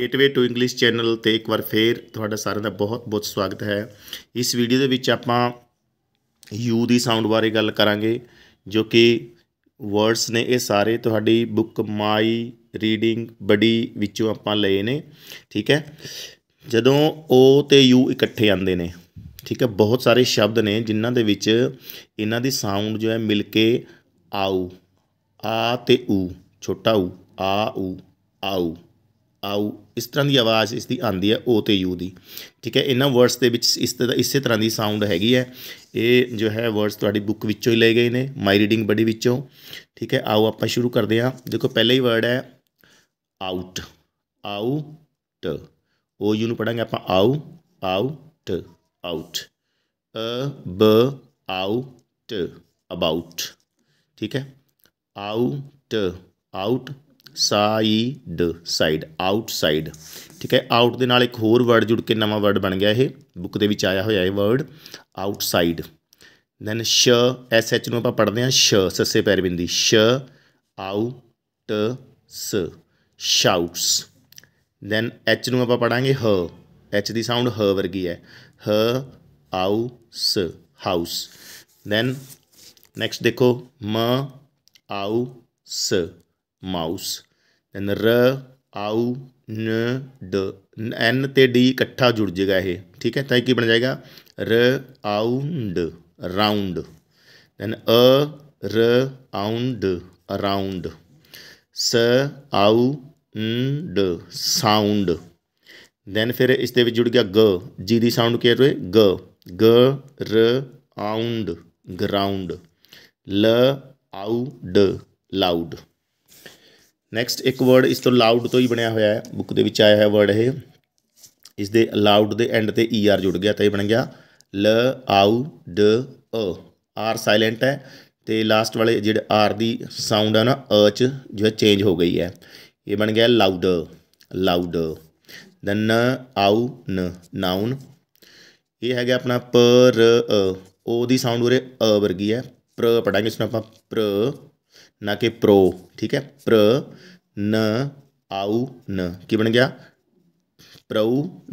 gateway to English channel ਤੇ ਇੱਕ ਵਾਰ ਫੇਰ ਤੁਹਾਡਾ ਸਾਰਿਆਂ ਦਾ ਬਹੁਤ-ਬਹੁਤ ਸਵਾਗਤ ਹੈ ਇਸ ਵੀਡੀਓ ਦੇ ਵਿੱਚ ਆਪਾਂ ਯੂ ਦੀ ਸਾਊਂਡ ਬਾਰੇ ਗੱਲ ਕਰਾਂਗੇ ਜੋ ਕਿ ਵਰਡਸ ਨੇ ਇਹ ਸਾਰੇ ਤੁਹਾਡੀ ਬੁੱਕ ਮਾਈ ਰੀਡਿੰਗ ਬੜੀ ਵਿੱਚੋਂ ਆਪਾਂ ਲਏ ਨੇ ਠੀਕ ਹੈ ਜਦੋਂ ਓ ਤੇ ਯੂ ਇਕੱਠੇ ਆਉਂਦੇ ਨੇ ਠੀਕ ਹੈ ਬਹੁਤ ਸਾਰੇ ਸ਼ਬਦ ਨੇ ਜਿਨ੍ਹਾਂ ਦੇ ਵਿੱਚ ਇਹਨਾਂ ਦੀ ਸਾਊਂਡ ਜੋ ਹੈ ਮਿਲ ਕੇ ਆਉ ਆ ਤੇ ਊ ਛੋਟਾ ਊ ਆ ਊ ਆਉ ਆਉ ਇਸ ਤਰ੍ਹਾਂ ਦੀ ਆਵਾਜ਼ ਇਸ ਦੀ ਆਂਦੀ ਹੈ ਓ ਤੇ ਯੂ ਦੀ ਠੀਕ ਹੈ ਇਹਨਾਂ ਵਰਡਸ ਦੇ ਵਿੱਚ ਇਸ ਤਰ੍ਹਾਂ ਇਸੇ ਤਰ੍ਹਾਂ ਦੀ ਸਾਊਂਡ ਹੈਗੀ ਹੈ ਇਹ ਜੋ ਹੈ ਵਰਡਸ ਤੁਹਾਡੀ ਬੁੱਕ ਵਿੱਚੋਂ ਹੀ ਲਏ ਗਏ ਨੇ ਮਾਈ ਰੀਡਿੰਗ ਬੜੀ ਵਿੱਚੋਂ ਠੀਕ ਹੈ ਆਓ ਆਪਾਂ ਸ਼ੁਰੂ ਕਰਦੇ ਹਾਂ ਦੇਖੋ ਪਹਿਲਾ ਹੀ ਵਰਡ ਹੈ ਆਊਟ ਆਊਟ ਓ ਯੂ ਨੂੰ ਪੜਾਂਗੇ ਆਪਾਂ ਆਉ ਆਊਟ ਆਊਟ ਅ ਬ ਆਊਟ ਅਬਾਊਟ ਠੀਕ ਹੈ out outside side outside ਠੀਕ ਹੈ ਆਊਟ ਦੇ ਨਾਲ ਇੱਕ ਹੋਰ ਵਰਡ ਜੁੜ ਕੇ ਨਵਾਂ ਵਰਡ ਬਣ ਗਿਆ ਇਹ ਬੁੱਕ ਦੇ ਵਿੱਚ ਆਇਆ ਹੋਇਆ ਇਹ ਵਰਡ ਆਊਟਸਾਈਡ ਦੈਨ ਸ਼ ਐਸ ਐਚ ਨੂੰ ਆਪਾਂ ਪੜ੍ਹਦੇ ਹਾਂ ਸ਼ ਸੱਸੇ ਪੈਰ ਬਿੰਦੀ ਸ਼ ਆਊਟ ਸ ਸ਼ਾਊਟਸ ਦੈਨ ਐਚ ਨੂੰ ਆਪਾਂ ਪੜਾਂਗੇ ਹ ਐਚ ਦੀ ਸਾਊਂਡ ਹ ਵਰਗੀ ਹੈ ਹ ਆਊਸ ਹਾਊਸ ਦੈਨ ਨੈਕਸਟ ਦੇਖੋ ਮ ਆਊਸ माउस दैन र आउ न ड एन ते डी इकट्ठा जुड़ जाएगा यह ठीक है तो यह बन जाएगा round round then around around स आउ न ड साउंड दैन फिर इस दे जुड़ गया ग जी दी साउंड कह रहे ग ग र आउंड ग्राउंड ल आउ ड लाउड ਨੈਕਸਟ ਇੱਕ ਵਰਡ ਇਸ ਤੋਂ ਲਾਊਡ ਤੋਂ ਹੀ ਬਣਿਆ ਹੋਇਆ ਹੈ ਬੁੱਕ ਦੇ ਵਿੱਚ ਆਇਆ ਹੈ ਵਰਡ ਇਹ ਇਸ ਦੇ ਲਾਊਡ ਦੇ ਐਂਡ ਤੇ ਈ er ਆਰ ਜੁੜ ਗਿਆ ਤਾਂ ਇਹ ਬਣ ਗਿਆ ਲ ਆਊ ਡ ਅ ਆਰ ਸਾਇਲੈਂਟ ਹੈ ਤੇ ਲਾਸਟ ਵਾਲੇ ਜਿਹੜੇ ਆਰ ਦੀ ਸਾਊਂਡ ਆ ਨਾ ਅ ਚ ਜੋ ਹੈ ਚੇਂਜ ਹੋ ਗਈ ਹੈ ਇਹ ਬਣ ਗਿਆ ਲਾਊਡ ਲਾਊਡ ਦਨ ਆਉ ਨ ਨਾਉਨ ਇਹ ਹੈਗਾ ਆਪਣਾ ਪਰ ਓ ਦੀ ਸਾਊਂਡ ਉਰੇ ਅ ਵਰਗੀ ਹੈ ਪ੍ਰ ਪੜਾਂਗੇ ਇਸ ਨੂੰ ਆਪਾਂ ਪ੍ਰ ਨਾ ਕਿ ਪ੍ਰੋ ਠੀਕ ਹੈ ਪ੍ਰ ਨ ਆਉ ਨ ਕੀ ਬਣ ਗਿਆ ਪ੍ਰੋ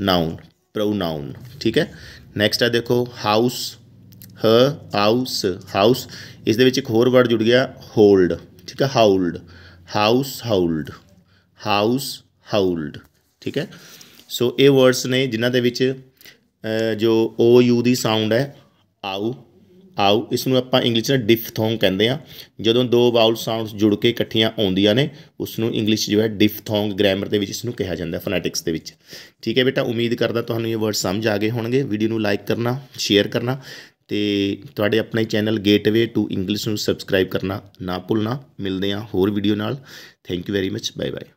ਨਾਉਨ ਪ੍ਰੋ ਨਾਉਨ ਠੀਕ ਹੈ ਨੈਕਸਟ ਆ ਦੇਖੋ ਹਾਊਸ ਹ ਹਾਊਸ ਹਾਊਸ ਇਸ ਦੇ ਵਿੱਚ ਇੱਕ ਹੋਰ ਵਰਡ ਜੁੜ ਗਿਆ ਹੋਲਡ ਠੀਕ ਹੈ ਹਾਊਲਡ ਹਾਊਸ ਹਾਊਲਡ ਹਾਊਸ ਹਾਊਲਡ ਠੀਕ ਹੈ ਸੋ ਇਹ ਵਰਡਸ ਨੇ ਜਿਨ੍ਹਾਂ ਦੇ ਵਿੱਚ ਜੋ ਓ ਯੂ ਦੀ ਸਾਊਂਡ ਹੈ ਆਉ ਆਉ ਇਸ ਨੂੰ ਆਪਾਂ ਇੰਗਲਿਸ਼ ਵਿੱਚ ਡਿਫਥੋਂਗ ਕਹਿੰਦੇ ਆ ਜਦੋਂ ਦੋ ਵਾਉਲ ਸਾਊਂਡਸ ਜੁੜ ਕੇ ਇਕੱਠੀਆਂ ਆਉਂਦੀਆਂ ਨੇ ਉਸ ਨੂੰ ਇੰਗਲਿਸ਼ ਜੋ ਹੈ ਡਿਫਥੋਂਗ ਗ੍ਰਾਮਰ ਦੇ ਵਿੱਚ ਇਸ ਨੂੰ ਕਿਹਾ ਜਾਂਦਾ ਫੋਨੈਟਿਕਸ ਦੇ ਵਿੱਚ ਠੀਕ ਹੈ ਬੇਟਾ ਉਮੀਦ ਕਰਦਾ ਤੁਹਾਨੂੰ ਇਹ ਵਰਡ ਸਮਝ ਆ ਗਏ ਹੋਣਗੇ ਵੀਡੀਓ ਨੂੰ ਲਾਈਕ ਕਰਨਾ ਸ਼ੇਅਰ ਕਰਨਾ ਤੇ ਤੁਹਾਡੇ ਆਪਣੇ ਚੈਨਲ ਗੇਟਵੇ ਟੂ ਇੰਗਲਿਸ਼ ਨੂੰ ਸਬਸਕ੍ਰਾਈਬ ਕਰਨਾ ਨਾ ਭੁੱਲਣਾ ਮਿਲਦੇ ਆ ਹੋਰ ਵੀਡੀਓ ਨਾਲ thank you very much bye bye